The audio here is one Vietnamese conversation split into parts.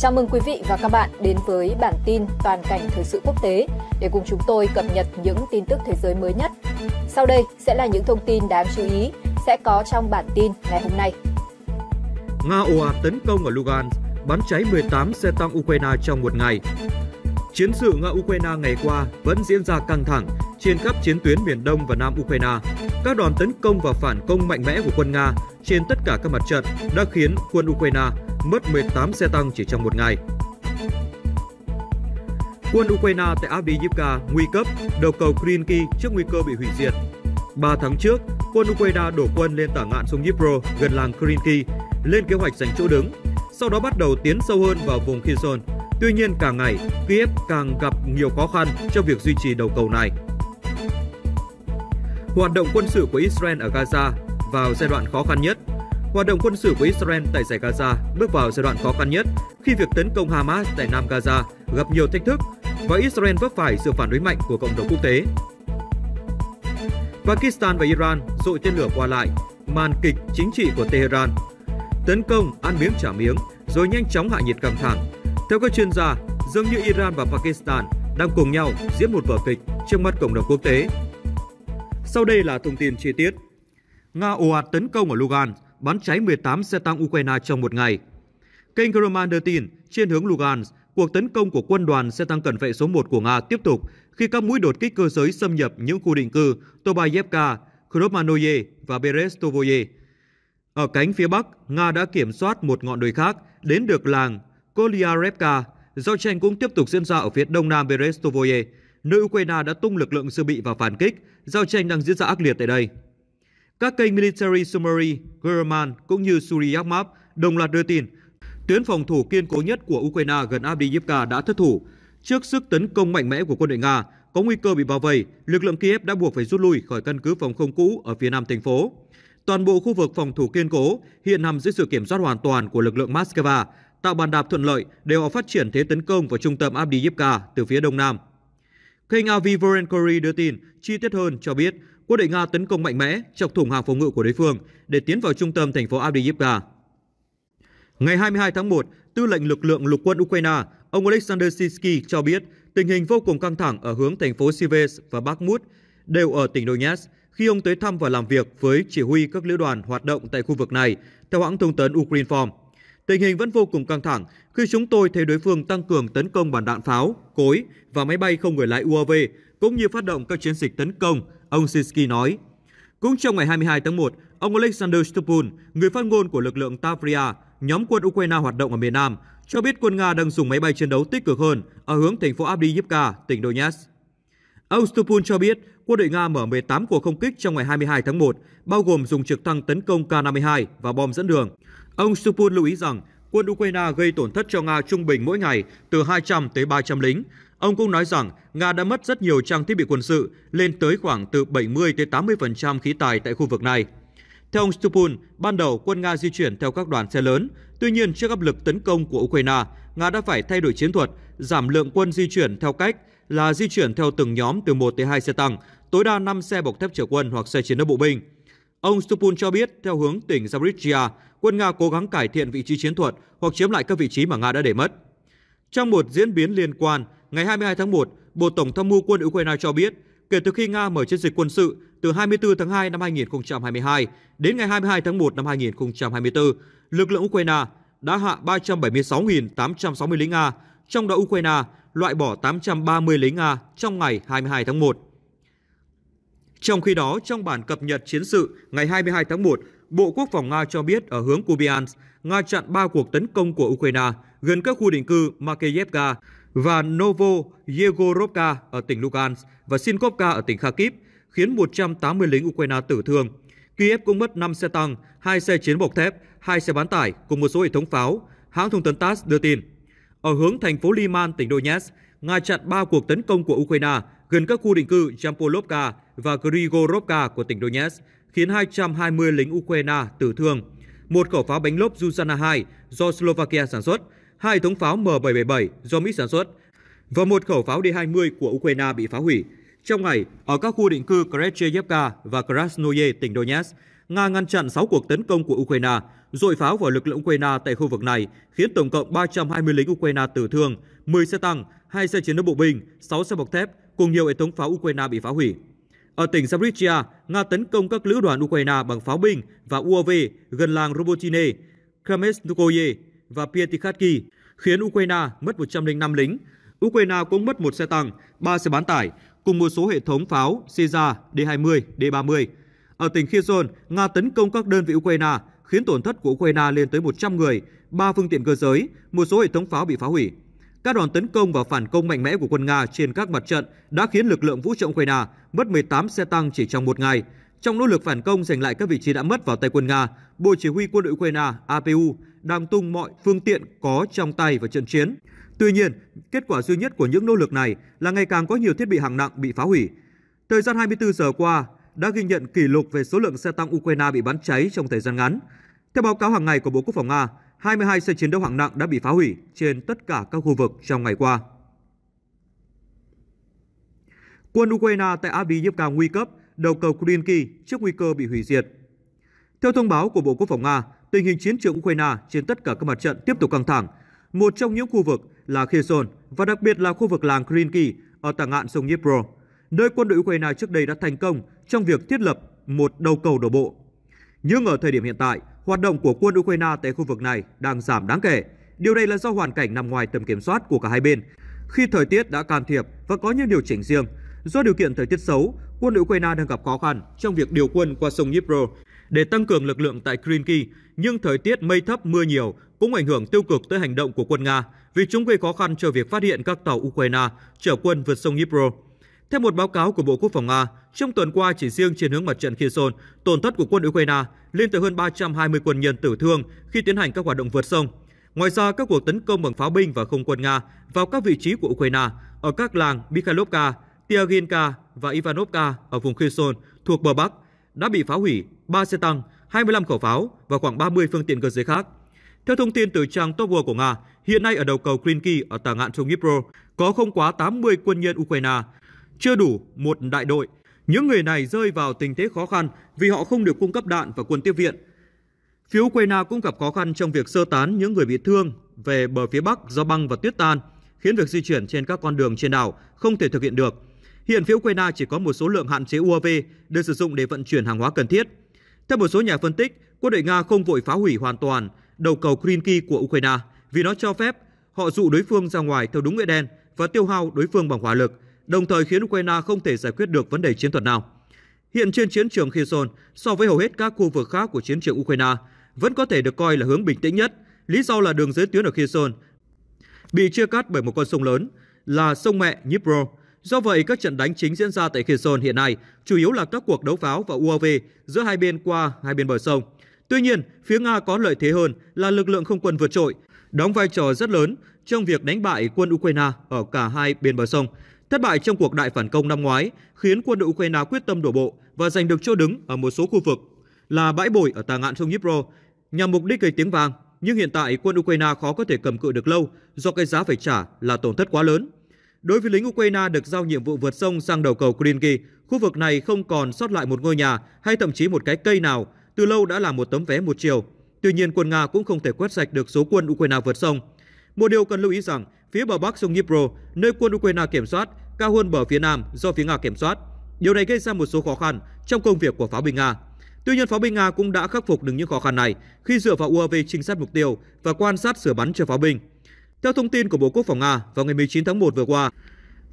Chào mừng quý vị và các bạn đến với bản tin toàn cảnh thời sự quốc tế để cùng chúng tôi cập nhật những tin tức thế giới mới nhất. Sau đây sẽ là những thông tin đáng chú ý sẽ có trong bản tin ngày hôm nay. Nga ồ ạt tấn công ở Lugansk, bắn cháy 18 xe tăng Ukraine trong một ngày. Chiến sự Nga-Ukraine ngày qua vẫn diễn ra căng thẳng trên khắp chiến tuyến miền Đông và Nam Ukraine. Các đòn tấn công và phản công mạnh mẽ của quân Nga trên tất cả các mặt trận đã khiến quân Ukraine mất 18 xe tăng chỉ trong một ngày. Quân Ukraine tại Avdiivka nguy cấp, đầu cầu Krinky trước nguy cơ bị hủy diệt. 3 tháng trước, quân Ukraine đổ quân lên tả ngạn sông Dnipro gần làng Krinky, lên kế hoạch giành chỗ đứng, sau đó bắt đầu tiến sâu hơn vào vùng Kherson Tuy nhiên, càng ngày, Kiev càng gặp nhiều khó khăn trong việc duy trì đầu cầu này. Hoạt động quân sự của Israel ở Gaza vào giai đoạn khó khăn nhất. Hoạt động quân sự của Israel tại giải Gaza bước vào giai đoạn khó khăn nhất khi việc tấn công Hamas tại Nam Gaza gặp nhiều thách thức và Israel vấp phải sự phản đối mạnh của cộng đồng quốc tế. Pakistan và Iran dội tên lửa qua lại, màn kịch chính trị của Tehran. Tấn công, ăn miếng trả miếng, rồi nhanh chóng hạ nhiệt căng thẳng theo các chuyên gia, dường như Iran và Pakistan đang cùng nhau diễn một vở kịch trước mắt cộng đồng quốc tế. Sau đây là thông tin chi tiết. Nga ồ ạt tấn công ở Lugan, bắn cháy 18 xe tăng Ukraine trong một ngày. Kênh Kroman đưa tin, trên hướng Lugan, cuộc tấn công của quân đoàn xe tăng cận vệ số 1 của Nga tiếp tục khi các mũi đột kích cơ giới xâm nhập những khu định cư Tobayevka, Khromanoye và Berestovoye. Ở cánh phía Bắc, Nga đã kiểm soát một ngọn đồi khác đến được làng Kolyarevka. Giao tranh cũng tiếp tục diễn ra ở phía đông nam Berestovoye, nơi Ukraine đã tung lực lượng dự bị vào phản kích. Giao tranh đang diễn ra ác liệt tại đây. Các kênh Military Summary, German cũng như Suryakmap đồng loạt đưa tin tuyến phòng thủ kiên cố nhất của Ukraine gần Avdiivka đã thất thủ. Trước sức tấn công mạnh mẽ của quân đội Nga, có nguy cơ bị bao vây, lực lượng Kiev đã buộc phải rút lui khỏi căn cứ phòng không cũ ở phía nam thành phố. Toàn bộ khu vực phòng thủ kiên cố hiện nằm dưới sự kiểm soát hoàn toàn của lực lượng Moscow tạo bàn đạp thuận lợi để họ phát triển thế tấn công vào trung tâm Abdi từ phía đông nam. Kênh Avi Vorenkory đưa tin chi tiết hơn cho biết quân đội Nga tấn công mạnh mẽ chọc thủng hàng phòng ngự của đối phương để tiến vào trung tâm thành phố Avdiivka. Ngày 22 tháng 1, tư lệnh lực lượng lục quân Ukraine, ông Alexander Sisky cho biết tình hình vô cùng căng thẳng ở hướng thành phố Sives và Bakhmut đều ở tỉnh Donetsk khi ông tới thăm và làm việc với chỉ huy các lữ đoàn hoạt động tại khu vực này, theo hãng thông tấn Ukrinform. Tình hình vẫn vô cùng căng thẳng khi chúng tôi thấy đối phương tăng cường tấn công bằng đạn pháo, cối và máy bay không người lái UAV, cũng như phát động các chiến dịch tấn công, ông Sinsky nói. Cũng trong ngày 22 tháng 1, ông Alexander Stupul, người phát ngôn của lực lượng Tavria, nhóm quân Ukraine hoạt động ở miền Nam, cho biết quân Nga đang dùng máy bay chiến đấu tích cực hơn ở hướng thành phố Avdiivka, tỉnh Donetsk. Ông Stupul cho biết quân đội Nga mở 18 cuộc không kích trong ngày 22 tháng 1, bao gồm dùng trực thăng tấn công K-52 và bom dẫn đường. Ông Supun lưu ý rằng quân Ukraine gây tổn thất cho Nga trung bình mỗi ngày từ 200 tới 300 lính. Ông cũng nói rằng Nga đã mất rất nhiều trang thiết bị quân sự, lên tới khoảng từ 70 tới 80% khí tài tại khu vực này. Theo ông Stupun, ban đầu quân Nga di chuyển theo các đoàn xe lớn. Tuy nhiên, trước áp lực tấn công của Ukraine, Nga đã phải thay đổi chiến thuật, giảm lượng quân di chuyển theo cách là di chuyển theo từng nhóm từ 1 tới 2 xe tăng, tối đa 5 xe bọc thép chở quân hoặc xe chiến đấu bộ binh. Ông Stupun cho biết, theo hướng tỉnh Zaporizhia, quân Nga cố gắng cải thiện vị trí chiến thuật hoặc chiếm lại các vị trí mà Nga đã để mất. Trong một diễn biến liên quan, ngày 22 tháng 1, Bộ Tổng tham mưu quân Ukraine cho biết, kể từ khi Nga mở chiến dịch quân sự từ 24 tháng 2 năm 2022 đến ngày 22 tháng 1 năm 2024, lực lượng Ukraine đã hạ 376.860 lính Nga, trong đó Ukraine loại bỏ 830 lính Nga trong ngày 22 tháng 1. Trong khi đó, trong bản cập nhật chiến sự ngày 22 tháng 1, Bộ Quốc phòng Nga cho biết ở hướng Kupiansk, Nga chặn 3 cuộc tấn công của Ukraine gần các khu định cư Makeyevka và Novo Yegorovka ở tỉnh Lugansk và Sinkovka ở tỉnh Kharkiv, khiến 180 lính Ukraine tử thương. Kiev cũng mất 5 xe tăng, 2 xe chiến bọc thép, 2 xe bán tải cùng một số hệ thống pháo, hãng thông tấn TASS đưa tin. Ở hướng thành phố Liman, tỉnh Donetsk, Nga chặn 3 cuộc tấn công của Ukraine gần các khu định cư Champolovka và Grigorovka của tỉnh Donetsk, khiến 220 lính Ukraine tử thương. Một khẩu pháo bánh lốp Zuzana 2 do Slovakia sản xuất, hai hệ thống pháo M777 do Mỹ sản xuất và một khẩu pháo D-20 của Ukraine bị phá hủy. Trong ngày, ở các khu định cư Krecheyevka và Krasnoye, tỉnh Donetsk, Nga ngăn chặn 6 cuộc tấn công của Ukraine, dội pháo vào lực lượng Ukraine tại khu vực này, khiến tổng cộng 320 lính Ukraine tử thương, 10 xe tăng, 2 xe chiến đấu bộ binh, 6 xe bọc thép, cùng nhiều hệ thống pháo Ukraine bị phá hủy. Ở tỉnh Zaporizhia, Nga tấn công các lữ đoàn Ukraine bằng pháo binh và UAV gần làng Robotine, Kamesnokoye và Pietikhatki, khiến Ukraine mất 105 lính. Ukraine cũng mất một xe tăng, ba xe bán tải, cùng một số hệ thống pháo Caesar D-20, D-30. Ở tỉnh Kherson, Nga tấn công các đơn vị Ukraine, khiến tổn thất của Ukraine lên tới 100 người, ba phương tiện cơ giới, một số hệ thống pháo bị phá hủy. Các đòn tấn công và phản công mạnh mẽ của quân Nga trên các mặt trận đã khiến lực lượng vũ trang Ukraine mất 18 xe tăng chỉ trong một ngày. Trong nỗ lực phản công giành lại các vị trí đã mất vào tay quân Nga, Bộ Chỉ huy quân đội Ukraine APU đang tung mọi phương tiện có trong tay vào trận chiến. Tuy nhiên, kết quả duy nhất của những nỗ lực này là ngày càng có nhiều thiết bị hạng nặng bị phá hủy. Thời gian 24 giờ qua đã ghi nhận kỷ lục về số lượng xe tăng Ukraine bị bắn cháy trong thời gian ngắn. Theo báo cáo hàng ngày của Bộ Quốc phòng Nga, 22 xe chiến đấu hạng nặng đã bị phá hủy trên tất cả các khu vực trong ngày qua. Quân Ukraine tại Avdiivka nguy cấp, đầu cầu Krynki trước nguy cơ bị hủy diệt. Theo thông báo của Bộ Quốc phòng Nga, tình hình chiến trường Ukraine trên tất cả các mặt trận tiếp tục căng thẳng. Một trong những khu vực là Kherson và đặc biệt là khu vực làng Krynki ở tả ngạn sông Dnipro, nơi quân đội Ukraine trước đây đã thành công trong việc thiết lập một đầu cầu đổ bộ. Nhưng ở thời điểm hiện tại, hoạt động của quân Ukraine tại khu vực này đang giảm đáng kể. Điều này là do hoàn cảnh nằm ngoài tầm kiểm soát của cả hai bên. Khi thời tiết đã can thiệp và có những điều chỉnh riêng, do điều kiện thời tiết xấu, quân Ukraine đang gặp khó khăn trong việc điều quân qua sông Dnipro để tăng cường lực lượng tại Krynki, nhưng thời tiết mây thấp mưa nhiều cũng ảnh hưởng tiêu cực tới hành động của quân Nga vì chúng gây khó khăn cho việc phát hiện các tàu Ukraine chở quân vượt sông Dnipro. Theo một báo cáo của Bộ Quốc phòng Nga, trong tuần qua chỉ riêng trên hướng mặt trận Kherson, tổn thất của quân Ukraine lên tới hơn 320 quân nhân tử thương khi tiến hành các hoạt động vượt sông. Ngoài ra, các cuộc tấn công bằng pháo binh và không quân Nga vào các vị trí của Ukraine ở các làng Mikhailovka, Tiaginka và Ivanovka ở vùng Kherson thuộc bờ Bắc đã bị phá hủy 3 xe tăng, 25 khẩu pháo và khoảng 30 phương tiện cơ giới khác. Theo thông tin từ trang Top World của Nga, hiện nay ở đầu cầu Krinky ở tả ngạn sông Dnipro có không quá 80 quân nhân Ukraine chưa đủ một đại đội. Những người này rơi vào tình thế khó khăn vì họ không được cung cấp đạn và quân tiếp viện. Phía Ukraine cũng gặp khó khăn trong việc sơ tán những người bị thương về bờ phía Bắc do băng và tuyết tan, khiến việc di chuyển trên các con đường trên đảo không thể thực hiện được. Hiện phía Ukraine chỉ có một số lượng hạn chế UAV được sử dụng để vận chuyển hàng hóa cần thiết. Theo một số nhà phân tích, quân đội Nga không vội phá hủy hoàn toàn đầu cầu Krinky của Ukraine vì nó cho phép họ dụ đối phương ra ngoài theo đúng nghĩa đen và tiêu hao đối phương bằng hỏa lực – đồng thời khiến Ukraine không thể giải quyết được vấn đề chiến thuật nào. Hiện trên chiến trường Kherson, so với hầu hết các khu vực khác của chiến trường Ukraine, vẫn có thể được coi là hướng bình tĩnh nhất. Lý do là đường dưới tuyến ở Kherson bị chia cắt bởi một con sông lớn là sông mẹ Dnipro. Do vậy, các trận đánh chính diễn ra tại Kherson hiện nay chủ yếu là các cuộc đấu pháo và UAV giữa hai bên qua hai bên bờ sông. Tuy nhiên, phía Nga có lợi thế hơn là lực lượng không quân vượt trội, đóng vai trò rất lớn trong việc đánh bại quân Ukraine ở cả hai bên bờ sông. Thất bại trong cuộc đại phản công năm ngoái khiến quân đội Ukraine quyết tâm đổ bộ và giành được chỗ đứng ở một số khu vực là bãi bồi ở tà ngạn sông Dnipro nhằm mục đích gây tiếng vang. Nhưng hiện tại quân Ukraine khó có thể cầm cự được lâu do cái giá phải trả là tổn thất quá lớn. Đối với lính Ukraine được giao nhiệm vụ vượt sông sang đầu cầu Krinky, khu vực này không còn sót lại một ngôi nhà hay thậm chí một cái cây nào, từ lâu đã là một tấm vé một chiều. Tuy nhiên quân Nga cũng không thể quét sạch được số quân Ukraine vượt sông. Một điều cần lưu ý rằng phía bờ bắc sông Dnipro, nơi quân Ukraine kiểm soát, cao hơn bờ phía nam do phía Nga kiểm soát. Điều này gây ra một số khó khăn trong công việc của pháo binh Nga. Tuy nhiên, pháo binh Nga cũng đã khắc phục được những khó khăn này khi dựa vào UAV trinh sát mục tiêu và quan sát sửa bắn cho pháo binh. Theo thông tin của Bộ Quốc phòng Nga vào ngày 19 tháng 1 vừa qua,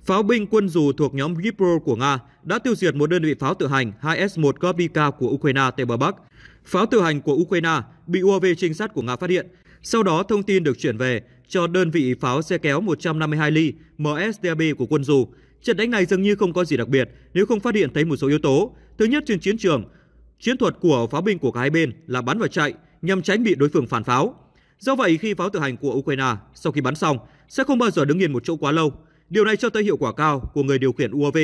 pháo binh quân dù thuộc nhóm Dnipro của Nga đã tiêu diệt một đơn vị pháo tự hành 2S-1 Kopivka của Ukraine tại bờ Bắc. Pháo tự hành của Ukraine bị UAV trinh sát của Nga phát hiện. Sau đó, thông tin được chuyển về cho đơn vị pháo xe kéo 152 ly MSDB của quân dù. Trận đánh này dường như không có gì đặc biệt nếu không phát hiện thấy một số yếu tố. Thứ nhất trên chiến trường, chiến thuật của pháo binh của cả hai bên là bắn và chạy nhằm tránh bị đối phương phản pháo. Do vậy khi pháo tự hành của Ukraine sau khi bắn xong sẽ không bao giờ đứng yên một chỗ quá lâu. Điều này cho thấy hiệu quả cao của người điều khiển UAV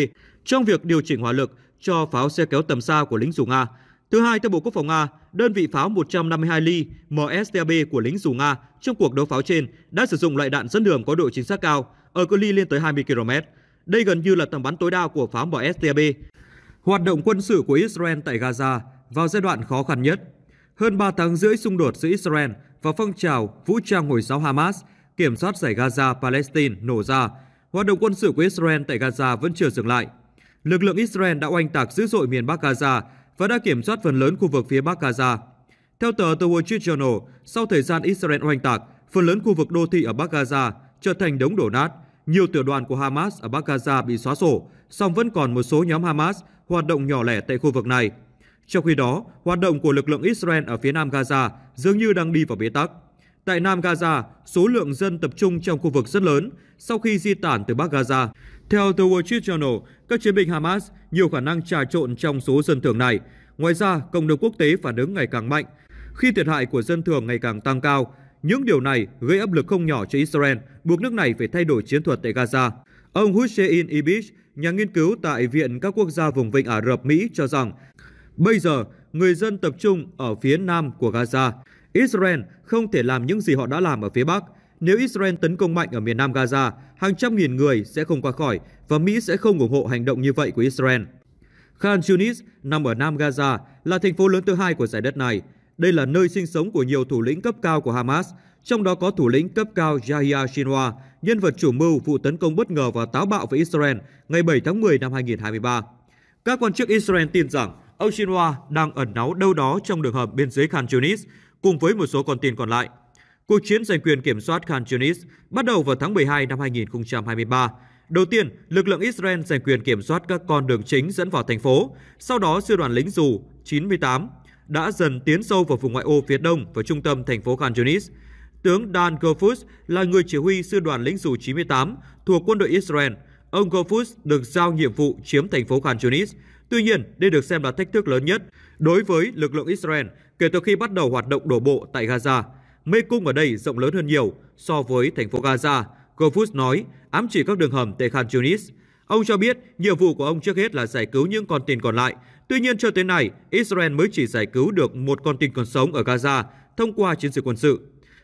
trong việc điều chỉnh hỏa lực cho pháo xe kéo tầm xa của lính dù Nga Thứ hai, theo Bộ Quốc phòng Nga, đơn vị pháo 152 ly MSTB của lính dù Nga trong cuộc đấu pháo trên đã sử dụng loại đạn dẫn đường có độ chính xác cao ở cự ly lên tới 20 km. Đây gần như là tầm bắn tối đa của pháo MSTB. Hoạt động quân sự của Israel tại Gaza vào giai đoạn khó khăn nhất. Hơn 3 tháng rưỡi xung đột giữa Israel và phong trào vũ trang Hồi giáo Hamas kiểm soát giải Gaza Palestine nổ ra, hoạt động quân sự của Israel tại Gaza vẫn chưa dừng lại. Lực lượng Israel đã oanh tạc dữ dội miền Bắc Gaza và đã kiểm soát phần lớn khu vực phía Bắc Gaza. Theo tờ The Wall Street Journal, sau thời gian Israel oanh tạc, phần lớn khu vực đô thị ở Bắc Gaza trở thành đống đổ nát. Nhiều tiểu đoàn của Hamas ở Bắc Gaza bị xóa sổ, song vẫn còn một số nhóm Hamas hoạt động nhỏ lẻ tại khu vực này. Trong khi đó, hoạt động của lực lượng Israel ở phía nam Gaza dường như đang đi vào bế tắc. Tại Nam Gaza, số lượng dân tập trung trong khu vực rất lớn sau khi di tản từ Bắc Gaza. Theo The Wall Street Journal, các chiến binh Hamas nhiều khả năng trà trộn trong số dân thường này. Ngoài ra, cộng đồng quốc tế phản ứng ngày càng mạnh khi thiệt hại của dân thường ngày càng tăng cao. Những điều này gây áp lực không nhỏ cho Israel, buộc nước này phải thay đổi chiến thuật tại Gaza. Ông Hussein Ibish, nhà nghiên cứu tại Viện các quốc gia vùng vịnh Ả Rập Mỹ cho rằng, bây giờ người dân tập trung ở phía nam của Gaza. Israel không thể làm những gì họ đã làm ở phía bắc – nếu Israel tấn công mạnh ở miền nam Gaza, hàng trăm nghìn người sẽ không qua khỏi và Mỹ sẽ không ủng hộ hành động như vậy của Israel. Khan Yunis nằm ở nam Gaza, là thành phố lớn thứ hai của giải đất này. Đây là nơi sinh sống của nhiều thủ lĩnh cấp cao của Hamas, trong đó có thủ lĩnh cấp cao Yahya Sinwar, nhân vật chủ mưu vụ tấn công bất ngờ và táo bạo với Israel ngày 7 tháng 10 năm 2023. Các quan chức Israel tin rằng ông Sinwar đang ẩn náu đâu đó trong đường hầm biên giới Khan Yunis cùng với một số con tin còn lại. Cuộc chiến giành quyền kiểm soát Khan Yunis bắt đầu vào tháng 12 năm 2023. Đầu tiên, lực lượng Israel giành quyền kiểm soát các con đường chính dẫn vào thành phố. Sau đó, sư đoàn lính dù 98 đã dần tiến sâu vào vùng ngoại ô phía đông và trung tâm thành phố Khan Yunis. Tướng Dan Gofus là người chỉ huy sư đoàn lính dù 98 thuộc quân đội Israel. Ông Gofus được giao nhiệm vụ chiếm thành phố Khan Yunis. Tuy nhiên, đây được xem là thách thức lớn nhất đối với lực lượng Israel kể từ khi bắt đầu hoạt động đổ bộ tại Gaza. Mê cung ở đây rộng lớn hơn nhiều so với thành phố Gaza, Gofus nói, ám chỉ các đường hầm tại Khan Yunis. Ông cho biết nhiệm vụ của ông trước hết là giải cứu những con tin còn lại. Tuy nhiên cho tới nay, Israel mới chỉ giải cứu được một con tin còn sống ở Gaza thông qua chiến dịch quân sự.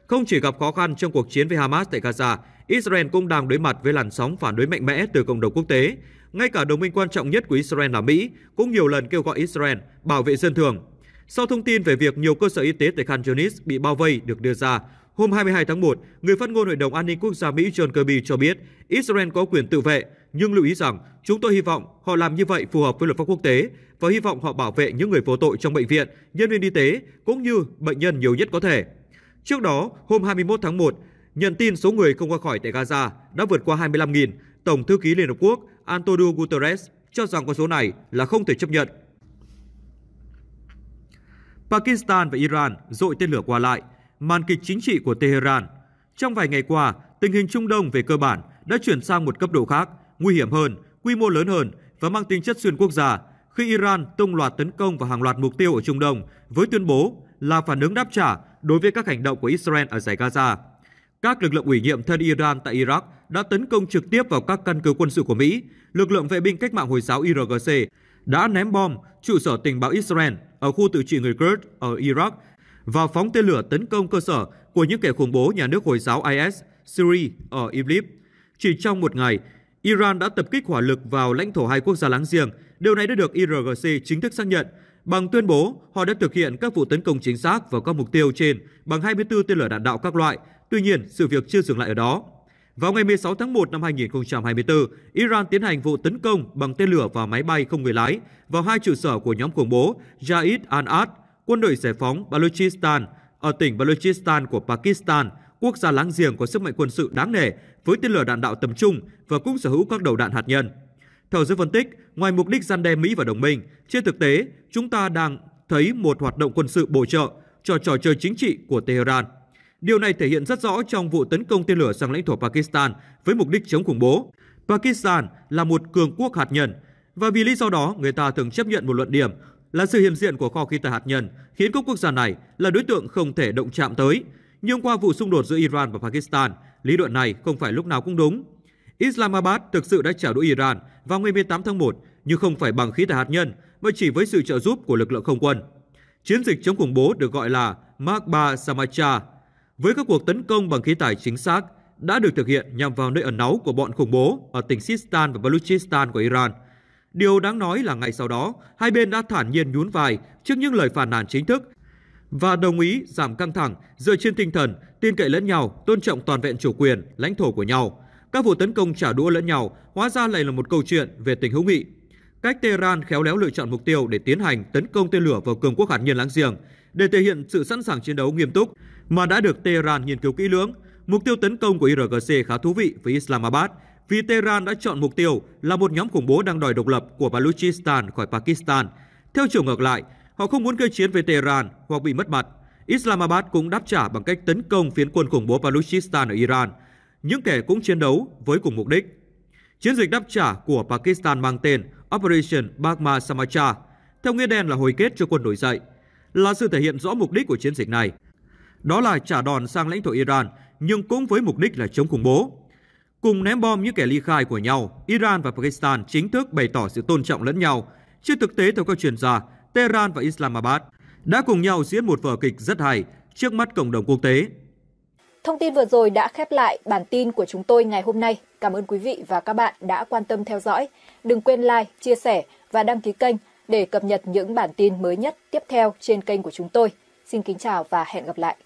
Không chỉ gặp khó khăn trong cuộc chiến với Hamas tại Gaza, Israel cũng đang đối mặt với làn sóng phản đối mạnh mẽ từ cộng đồng quốc tế. Ngay cả đồng minh quan trọng nhất của Israel là Mỹ cũng nhiều lần kêu gọi Israel bảo vệ dân thường sau thông tin về việc nhiều cơ sở y tế tại Khan Yunis bị bao vây được đưa ra, hôm 22 tháng 1, người phát ngôn Hội đồng An ninh Quốc gia Mỹ John Kirby cho biết Israel có quyền tự vệ, nhưng lưu ý rằng chúng tôi hy vọng họ làm như vậy phù hợp với luật pháp quốc tế và hy vọng họ bảo vệ những người vô tội trong bệnh viện, nhân viên y tế cũng như bệnh nhân nhiều nhất có thể. Trước đó, hôm 21 tháng 1, nhận tin số người không qua khỏi tại Gaza đã vượt qua 25.000, Tổng thư ký Liên Hợp Quốc Antonio Guterres cho rằng con số này là không thể chấp nhận Pakistan và Iran dội tên lửa qua lại, màn kịch chính trị của Tehran. Trong vài ngày qua, tình hình Trung Đông về cơ bản đã chuyển sang một cấp độ khác, nguy hiểm hơn, quy mô lớn hơn và mang tính chất xuyên quốc gia khi Iran tung loạt tấn công vào hàng loạt mục tiêu ở Trung Đông với tuyên bố là phản ứng đáp trả đối với các hành động của Israel ở giải Gaza. Các lực lượng ủy nhiệm thân Iran tại Iraq đã tấn công trực tiếp vào các căn cứ quân sự của Mỹ, lực lượng vệ binh cách mạng Hồi giáo IRGC đã ném bom trụ sở tình báo Israel ở khu tự trị người Kurd ở Iraq và phóng tên lửa tấn công cơ sở của những kẻ khủng bố nhà nước Hồi giáo IS Syria ở Idlib. Chỉ trong một ngày, Iran đã tập kích hỏa lực vào lãnh thổ hai quốc gia láng giềng. Điều này đã được IRGC chính thức xác nhận. Bằng tuyên bố, họ đã thực hiện các vụ tấn công chính xác vào các mục tiêu trên bằng 24 tên lửa đạn đạo các loại. Tuy nhiên, sự việc chưa dừng lại ở đó. Vào ngày 16 tháng 1 năm 2024, Iran tiến hành vụ tấn công bằng tên lửa và máy bay không người lái vào hai trụ sở của nhóm khủng bố Jais al-Ad, quân đội giải phóng Balochistan ở tỉnh Balochistan của Pakistan, quốc gia láng giềng có sức mạnh quân sự đáng nể với tên lửa đạn đạo tầm trung và cũng sở hữu các đầu đạn hạt nhân. Theo giới phân tích, ngoài mục đích gian đe Mỹ và đồng minh, trên thực tế, chúng ta đang thấy một hoạt động quân sự bổ trợ cho trò chơi chính trị của Tehran. Điều này thể hiện rất rõ trong vụ tấn công tên lửa sang lãnh thổ Pakistan với mục đích chống khủng bố. Pakistan là một cường quốc hạt nhân và vì lý do đó người ta thường chấp nhận một luận điểm là sự hiện diện của kho khí tài hạt nhân khiến các quốc gia này là đối tượng không thể động chạm tới. Nhưng qua vụ xung đột giữa Iran và Pakistan, lý luận này không phải lúc nào cũng đúng. Islamabad thực sự đã trả đũa Iran vào ngày 18 tháng 1 nhưng không phải bằng khí tài hạt nhân mà chỉ với sự trợ giúp của lực lượng không quân. Chiến dịch chống khủng bố được gọi là Makba Samacha với các cuộc tấn công bằng khí tài chính xác đã được thực hiện nhằm vào nơi ẩn náu của bọn khủng bố ở tỉnh Sistan và Baluchistan của Iran. Điều đáng nói là ngày sau đó, hai bên đã thản nhiên nhún vai trước những lời phản nàn chính thức và đồng ý giảm căng thẳng dựa trên tinh thần tin cậy lẫn nhau, tôn trọng toàn vẹn chủ quyền, lãnh thổ của nhau. Các vụ tấn công trả đũa lẫn nhau hóa ra lại là một câu chuyện về tình hữu nghị. Cách Tehran khéo léo lựa chọn mục tiêu để tiến hành tấn công tên lửa vào cường quốc hạt nhân láng giềng để thể hiện sự sẵn sàng chiến đấu nghiêm túc mà đã được Tehran nghiên cứu kỹ lưỡng. Mục tiêu tấn công của IRGC khá thú vị với Islamabad vì Tehran đã chọn mục tiêu là một nhóm khủng bố đang đòi độc lập của Baluchistan khỏi Pakistan. Theo chiều ngược lại, họ không muốn gây chiến với Tehran hoặc bị mất mặt. Islamabad cũng đáp trả bằng cách tấn công phiến quân khủng bố Baluchistan ở Iran, những kẻ cũng chiến đấu với cùng mục đích. Chiến dịch đáp trả của Pakistan mang tên Operation Bagma Samacha, theo nghĩa đen là hồi kết cho quân nổi dậy – là sự thể hiện rõ mục đích của chiến dịch này. Đó là trả đòn sang lãnh thổ Iran, nhưng cũng với mục đích là chống khủng bố. Cùng ném bom như kẻ ly khai của nhau, Iran và Pakistan chính thức bày tỏ sự tôn trọng lẫn nhau. Trên thực tế, theo các chuyên gia, Tehran và Islamabad đã cùng nhau diễn một vở kịch rất hay trước mắt cộng đồng quốc tế. Thông tin vừa rồi đã khép lại bản tin của chúng tôi ngày hôm nay. Cảm ơn quý vị và các bạn đã quan tâm theo dõi. Đừng quên like, chia sẻ và đăng ký kênh để cập nhật những bản tin mới nhất tiếp theo trên kênh của chúng tôi. Xin kính chào và hẹn gặp lại.